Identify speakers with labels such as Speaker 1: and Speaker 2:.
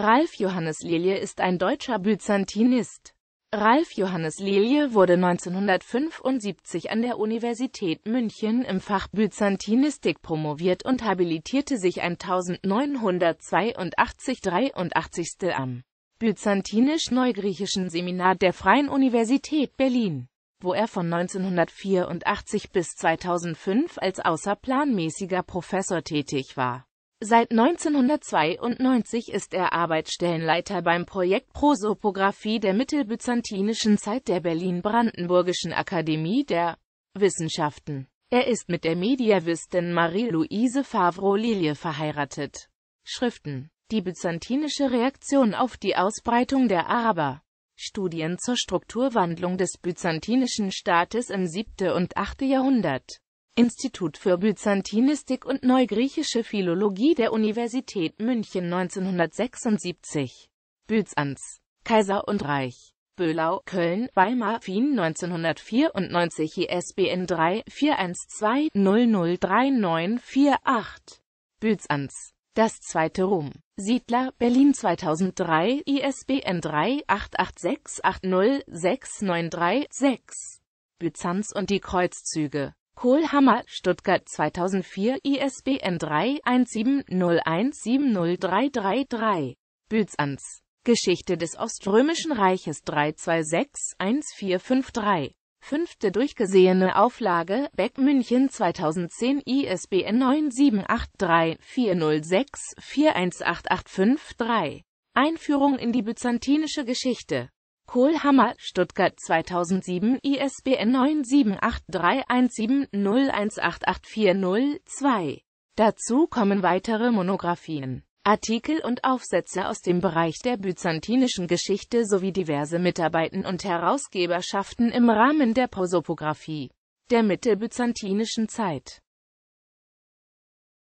Speaker 1: Ralf Johannes Lilje ist ein deutscher Byzantinist. Ralf Johannes Lilje wurde 1975 an der Universität München im Fach Byzantinistik promoviert und habilitierte sich 1982-83 am Byzantinisch-Neugriechischen Seminar der Freien Universität Berlin, wo er von 1984 bis 2005 als außerplanmäßiger Professor tätig war Seit 1992 ist er Arbeitsstellenleiter beim Projekt Prosopographie der mittelbyzantinischen Zeit der Berlin-Brandenburgischen Akademie der Wissenschaften. Er ist mit der Mediävistin Marie-Louise Favreau-Lilie verheiratet. Schriften Die byzantinische Reaktion auf die Ausbreitung der Araber Studien zur Strukturwandlung des byzantinischen Staates im 7. und 8. Jahrhundert Institut für Byzantinistik und Neugriechische Philologie der Universität München 1976. Byzanz, Kaiser und Reich. Böhlau, Köln, Weimar, Wien 1994 ISBN 3 412 003948. Byzanz. Das zweite Rom. Siedler, Berlin 2003, ISBN 3 886 80 6936. Byzanz und die Kreuzzüge. Kohlhammer, Stuttgart 2004, ISBN 3-1701-70333. Bützans. Geschichte des Oströmischen Reiches 326-1453. Fünfte durchgesehene Auflage, Beck München 2010, ISBN 9783-406-418853. Einführung in die byzantinische Geschichte Kohlhammer, Stuttgart 2007, ISBN 9783170188402. Dazu kommen weitere Monographien, Artikel und Aufsätze aus dem Bereich der byzantinischen Geschichte sowie diverse Mitarbeiten und Herausgeberschaften im Rahmen der Prosopographie der mittelbyzantinischen Zeit.